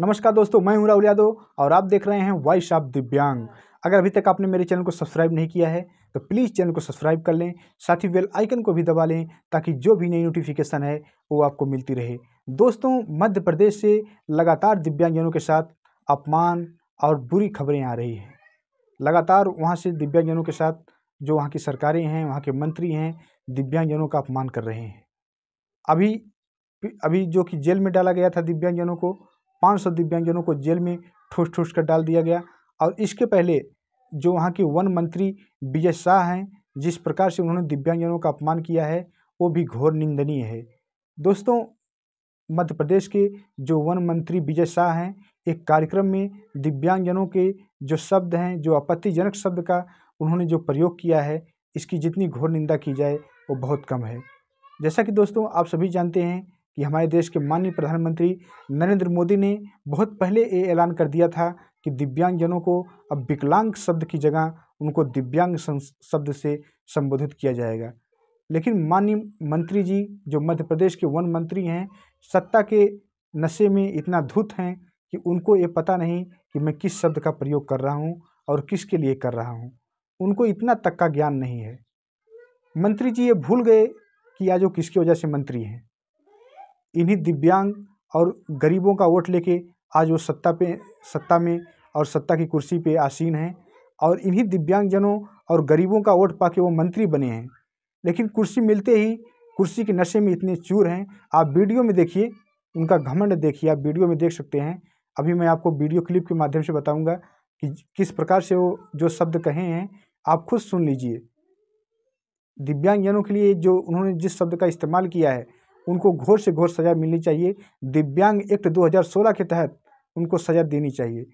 नमस्कार दोस्तों मैं हूं राहुल यादव और आप देख रहे हैं वॉइस ऑफ दिव्यांग अगर अभी तक आपने मेरे चैनल को सब्सक्राइब नहीं किया है तो प्लीज़ चैनल को सब्सक्राइब कर लें साथ ही बेल आइकन को भी दबा लें ताकि जो भी नई नोटिफिकेशन है वो आपको मिलती रहे दोस्तों मध्य प्रदेश से लगातार दिव्यांगजनों के साथ अपमान और बुरी खबरें आ रही हैं लगातार वहाँ से दिव्यांगजनों के साथ जो वहाँ की सरकारें हैं वहाँ के मंत्री हैं दिव्यांगजनों का अपमान कर रहे हैं अभी अभी जो कि जेल में डाला गया था दिव्यांगजनों को पाँच दिव्यांगजनों को जेल में ठूस ठूस कर डाल दिया गया और इसके पहले जो वहाँ के वन मंत्री विजय शाह हैं जिस प्रकार से उन्होंने दिव्यांगजनों का अपमान किया है वो भी घोर निंदनीय है दोस्तों मध्य प्रदेश के जो वन मंत्री विजय शाह हैं एक कार्यक्रम में दिव्यांगजनों के जो शब्द हैं जो आपत्तिजनक शब्द का उन्होंने जो प्रयोग किया है इसकी जितनी घोर निंदा की जाए वो बहुत कम है जैसा कि दोस्तों आप सभी जानते हैं कि हमारे देश के माननीय प्रधानमंत्री नरेंद्र मोदी ने बहुत पहले ये ऐलान कर दिया था कि दिव्यांगजनों को अब विकलांग शब्द की जगह उनको दिव्यांग शब्द से संबोधित किया जाएगा लेकिन माननीय मंत्री जी जो मध्य प्रदेश के वन मंत्री हैं सत्ता के नशे में इतना धुत हैं कि उनको ये पता नहीं कि मैं किस शब्द का प्रयोग कर रहा हूँ और किसके लिए कर रहा हूँ उनको इतना तक का ज्ञान नहीं है मंत्री जी ये भूल गए कि आज वो किसकी वजह से मंत्री हैं इन्हीं दिव्यांग और गरीबों का वोट लेके आज वो सत्ता पे सत्ता में और सत्ता की कुर्सी पे आसीन हैं और इन्हीं दिव्यांगजनों और गरीबों का वोट पा के वो मंत्री बने हैं लेकिन कुर्सी मिलते ही कुर्सी के नशे में इतने चूर हैं आप वीडियो में देखिए उनका घमंड देखिए आप वीडियो में देख सकते हैं अभी मैं आपको वीडियो क्लिप के माध्यम से बताऊँगा कि किस प्रकार से वो जो शब्द कहे हैं आप खुद सुन लीजिए दिव्यांगजनों के लिए जो उन्होंने जिस शब्द का इस्तेमाल किया है उनको घोर से घोर सज़ा मिलनी चाहिए दिव्यांग एक्ट 2016 के तहत उनको सज़ा देनी चाहिए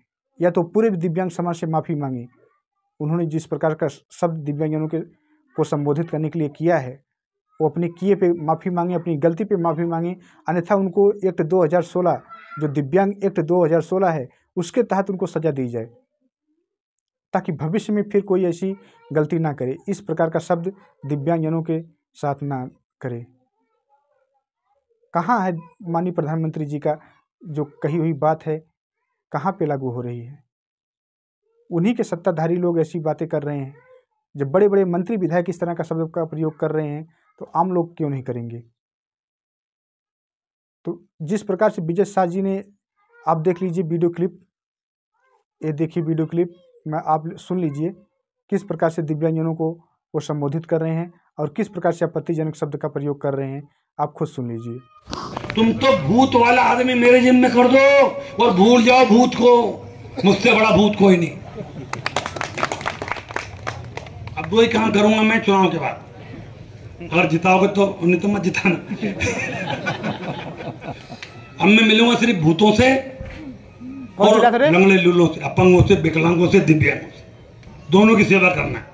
या तो पूरे दिव्यांग समाज से माफ़ी मांगे उन्होंने जिस प्रकार का शब्द दिव्यांगजनों के को संबोधित करने के लिए किया है वो अपने किए पे माफ़ी मांगे अपनी गलती पे माफ़ी मांगे अन्यथा उनको एक्ट 2016 जो दिव्यांग एक्ट 2016 है उसके तहत उनको सज़ा दी जाए ताकि भविष्य में फिर कोई ऐसी गलती ना करे इस प्रकार का शब्द दिव्यांगजनों के साथ ना करे कहाँ है माननीय प्रधानमंत्री जी का जो कही हुई बात है कहाँ पे लागू हो रही है उन्हीं के सत्ताधारी लोग ऐसी बातें कर रहे हैं जब बड़े बड़े मंत्री विधायक इस तरह का शब्द का प्रयोग कर रहे हैं तो आम लोग क्यों नहीं करेंगे तो जिस प्रकार से विजय शाह जी ने आप देख लीजिए वीडियो क्लिप ये देखिए वीडियो क्लिप मैं आप सुन लीजिए किस प्रकार से दिव्यांगजनों को वो संबोधित कर रहे हैं और किस प्रकार से आपत्तिजनक शब्द का प्रयोग कर रहे हैं आप खुद सुन लीजिए तुम तो भूत वाला आदमी मेरे जिम में कर दो और भूल जाओ भूत को मुझसे बड़ा भूत कोई नहीं अब दो ही काम करूंगा मैं चुनाव के बाद अगर जिताओगे तो उन्हें तो मत जिताना अब मैं मिलूंगा सिर्फ भूतों से और लंगले लुलो से अपंगों से विकलांगों से दिव्यांगों से दोनों की सेवा करना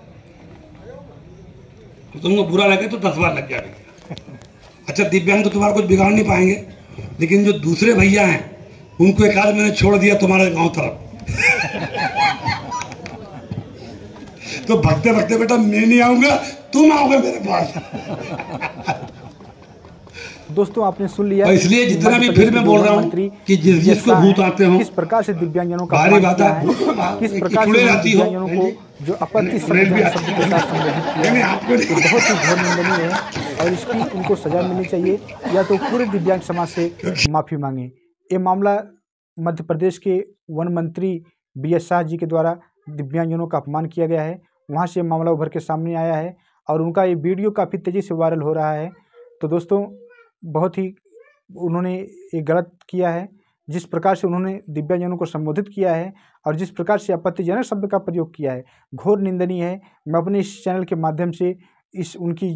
तुमको बुरा लगे तो दस बार लग जाएगा अच्छा दिव्यांग तो तुम्हारा कुछ बिगाड़ नहीं पाएंगे लेकिन जो दूसरे भैया हैं उनको एक आध मैंने छोड़ दिया तुम्हारे गांव तरफ तो भगते भगते बेटा मैं नहीं आऊंगा तुम आओगे मेरे पास दोस्तों आपने सुन लिया इसलिए जितना भी फिर मैं बोल रहा हूँ कि जिस जिसको भूत आते हो किस प्रकार से दिव्यांगजनों का किस प्रकार से दिव्यांगजनों को हाँ जो आपत्ति अच्छा- तो बहुत ही घोर है और इसकी उनको सजा मिलनी चाहिए या तो पूरे दिव्यांग समाज से माफ़ी मांगें ये मामला मध्य प्रदेश के वन मंत्री बी एस शाह जी के द्वारा दिव्यांगजनों का अपमान किया गया है वहाँ से मामला उभर के सामने आया है और उनका ये वीडियो काफ़ी तेज़ी से वायरल हो रहा है तो दोस्तों बहुत ही उन्होंने ये गलत किया है जिस प्रकार से उन्होंने दिव्यांगजनों को संबोधित किया है और जिस प्रकार से आपत्तिजनक शब्द का प्रयोग किया है घोर निंदनीय है मैं अपने इस चैनल के माध्यम से इस उनकी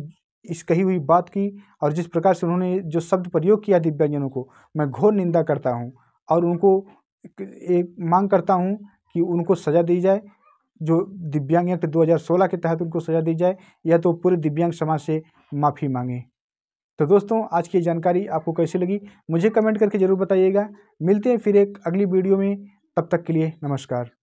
इस कही हुई बात की और जिस प्रकार से उन्होंने जो शब्द प्रयोग किया दिव्यांगजनों को मैं घोर निंदा करता हूँ और उनको एक मांग करता हूँ कि उनको सज़ा दी जाए जो दिव्यांग एक्ट सोलह के तहत उनको सज़ा दी जाए या तो पूरे दिव्यांग समाज से माफ़ी मांगें तो दोस्तों आज की जानकारी आपको कैसी लगी मुझे कमेंट करके ज़रूर बताइएगा मिलते हैं फिर एक अगली वीडियो में तब तक के लिए नमस्कार